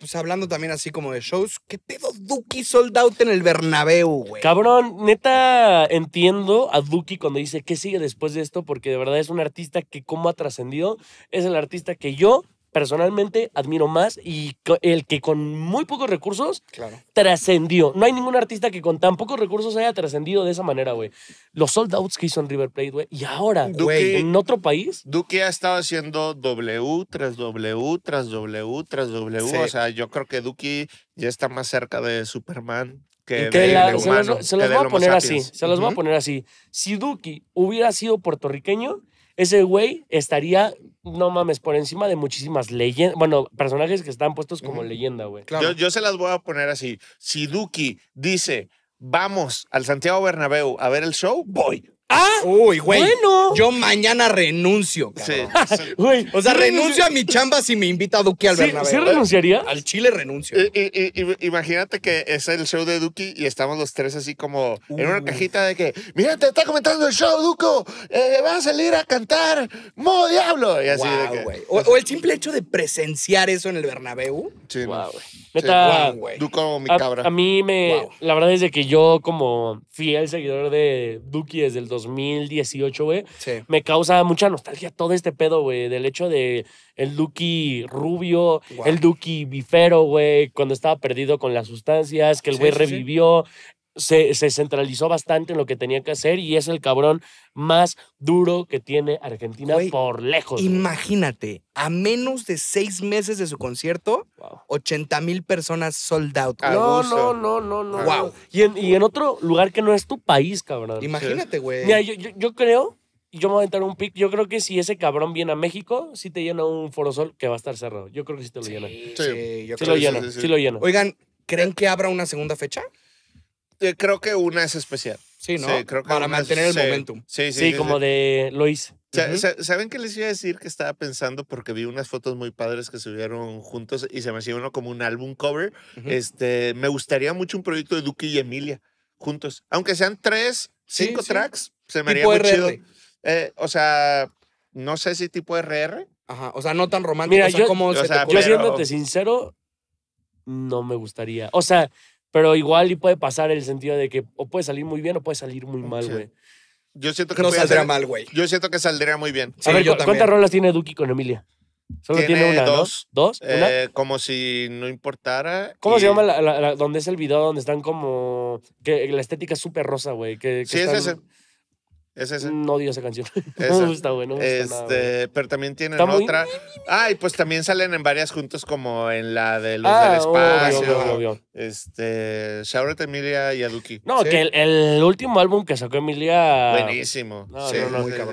pues hablando también así como de shows, ¿qué te Duki sold out en el Bernabéu, güey? Cabrón, neta entiendo a Duki cuando dice qué sigue después de esto, porque de verdad es un artista que como ha trascendido, es el artista que yo personalmente admiro más y el que con muy pocos recursos trascendió. No hay ningún artista que con tan pocos recursos haya trascendido de esa manera, güey. Los sold outs que hizo en River Plate, güey. Y ahora, güey, en otro país. Duki ha estado haciendo W tras W tras W tras W. O sea, yo creo que Duki ya está más cerca de Superman que, se, los, voy a poner así. Se los voy a poner así. Si Duki hubiera sido puertorriqueño, ese güey estaría, no mames, por encima de muchísimas leyendas, bueno, personajes que están puestos como leyenda, güey. Yo, yo, se las voy a poner así. Si Duki dice, vamos al Santiago Bernabéu a ver el show, voy. Ah, Uy, güey. Bueno. Yo mañana renuncio, O sea, renuncio a mi chamba si me invita a Duque al Bernabéu. ¿Sí renunciaría? Al Chile renuncio. imagínate que es el show de Duque y estamos los tres así como en una uh. cajita de que, mira, te está comentando el show, Duco, eh, va a salir a cantar Modo Diablo. Y así de que, o, el simple hecho de presenciar eso en el Bernabéu. Sí, güey. Neta, mi cabra. A, mí me. La verdad es que yo, como fiel seguidor de Duki desde el 2018, güey, me causa mucha nostalgia todo este pedo, güey. Del hecho de el Duki rubio, el Duki bifero, güey, cuando estaba perdido con las sustancias, que el güey revivió, se, centralizó bastante en lo que tenía que hacer y es el cabrón más duro que tiene Argentina por lejos. Imagínate, a menos de seis meses de su concierto, 80 mil personas sold out. No, no, no, no, no. Wow. Y en, otro lugar que no es tu país, cabrón. Imagínate, güey. Mira, yo, yo, creo yo me voy a entrar un pick. Yo creo que si ese cabrón viene a México, si te llena un forosol que va a estar cerrado. Yo creo que sí te lo llena. Sí, yo creo lo llena. Sí, lo llena. Oigan, ¿creen que abra una segunda fecha? Eh, creo que una es especial. Sí, ¿no? Sí, creo que Para mantener el momentum. Sí, sí. Sí, como de Luis ¿Saben qué les iba a decir que estaba pensando? Porque vi unas fotos muy padres que subieron juntos y se me hacía uno como un álbum cover. este, me gustaría mucho un proyecto de Duque y Emilia juntos. Aunque sean tres, cinco tracks, se me haría muy RR. chido. Eh, o sea, no sé si tipo RR. Ajá, o sea, no tan romántico. Mira, yo, como yo siéndote sincero, no me gustaría. O sea, pero igual y puede pasar el sentido de que o puede salir muy bien o puede salir muy mal, güey. Yo siento que no saldrá mal, güey. Yo siento que saldría muy bien. a ver, ¿cuántas rolas tiene Duki con Emilia? Solo tiene, una, dos. ¿Dos? Eh, como si no importara. ¿Cómo se llama la, donde es el video donde están como. que la estética es súper rosa, güey. sí, es ese. No odio esa canción. Esa. No me No me nada, este, pero también tienen otra. Ah, Ay, pues también salen en varias juntos, como en la de los ah, del Espacio. Este. Emilia y Aduki No, que el, último álbum que sacó Emilia. Buenísimo. no, muy cabrón.